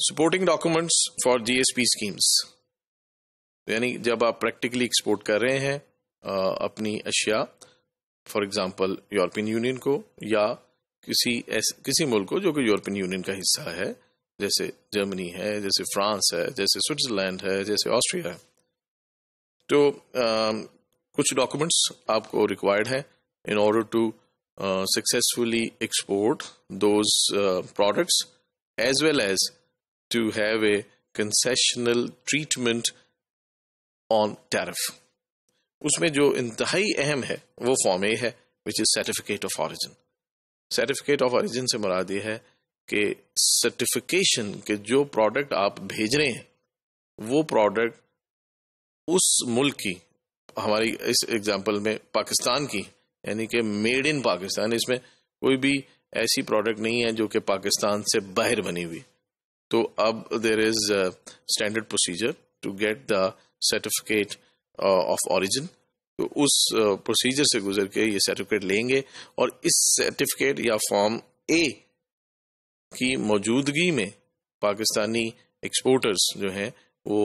Supporting documents for GSP schemes यानी जब आप प्रैक्टिकली एक्सपोर्ट कर रहे हैं आ, अपनी अशिया फॉर एग्जांपल यूरोपियन यूनियन को या किसी एस, किसी मुल्क को जो कि यूरोपियन यूनियन का हिस्सा है जैसे जर्मनी है जैसे फ्रांस है जैसे स्विट्जरलैंड है जैसे ऑस्ट्रिया है तो आ, कुछ डॉक्यूमेंट्स आपको रिक्वायर्ड हैं in order to successfully export those products as well as to have a concessional treatment on tariff उसमें जो इंतहाई अहम है वो फॉर्म ए है which is certificate of origin certificate of origin से मुराद ये है कि सर्टिफिकेशन के जो प्रोडक्ट आप भेज रहे हैं वो प्रोडक्ट उस मुल्क की हमारी इस एग्जांपल में पाकिस्तान की यानी कि मेड इन पाकिस्तान इसमें कोई भी ऐसी प्रोडक्ट नहीं है जो कि पाकिस्तान से बाहर बनी हुई तो अब there is standard procedure to get the certificate of origin तो उस प्रोसीजर uh, से गुजर के ये सर्टिफिकेट लेंगे और इस सर्टिफिकेट या फॉर्म ए की मौजूदगी में पाकिस्तानी एक्सपोर्टर्स जो हैं वो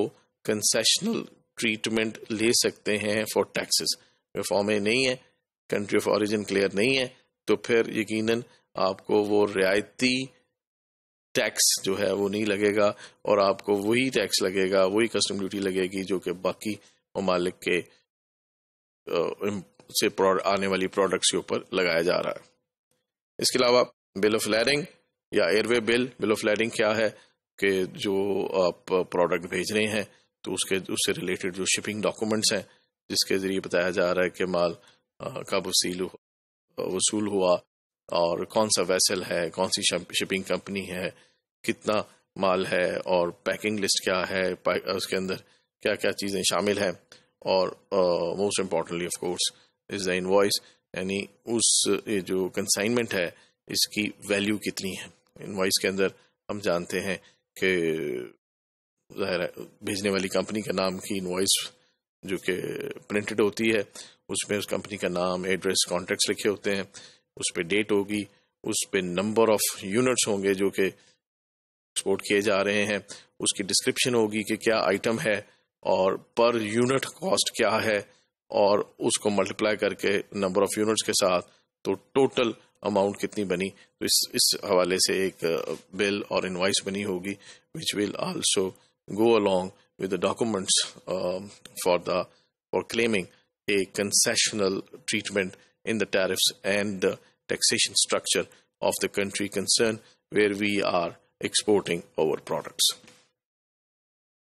कंसेशनल ट्रीटमेंट ले सकते हैं फॉर टैक्सेस फॉर्म ए नहीं है कंट्री ऑफ ऑरिजिन क्लियर नहीं है तो फिर यकीनन आपको वो रियायती टैक्स जो है वो नहीं लगेगा और आपको वही टैक्स लगेगा वही कस्टम ड्यूटी लगेगी जो कि बाकी ममालिक के से आने वाली प्रोडक्ट्स के ऊपर लगाया जा रहा है इसके अलावा बिल ऑफ लैरिंग या airway bill bill of lading क्या है कि जो आप प्रोडक्ट भेज रहे हैं तो उसके उससे रिलेटेड जो शिपिंग डॉक्यूमेंट्स हैं जिसके ज़रिए बताया जा रहा है कि माल कब वसील वसूल हुआ और कौन सा वेसल है कौन सी शिपिंग कंपनी है कितना माल है और पैकिंग लिस्ट क्या है उसके अंदर क्या क्या चीज़ें शामिल हैं और most importantly of course is the invoice यानी उस ये जो कंसाइनमेंट है इसकी वैल्यू कितनी है इन्वॉइस के अंदर हम जानते हैं कि जाहिर है भेजने वाली कंपनी का नाम की इन्वॉइस जो कि प्रिंटेड होती है उसमें उस कंपनी का नाम एड्रेस कॉन्टैक्ट्स लिखे होते हैं उस पर डेट होगी उस पर नंबर ऑफ यूनिट्स होंगे जो कि एक्सपोर्ट किए जा रहे हैं उसकी डिस्क्रिप्शन होगी कि क्या आइटम है और पर यूनिट कॉस्ट क्या है और उसको मल्टीप्लाई करके नंबर ऑफ यूनिट्स के साथ तो टोटल अमाउंट कितनी बनी तो इस इस हवाले से एक बिल uh, और इनवाइस बनी होगी which will also go along with the documents for the for claiming a concessional treatment in the tariffs and the taxation structure of the country concerned where we are exporting our products.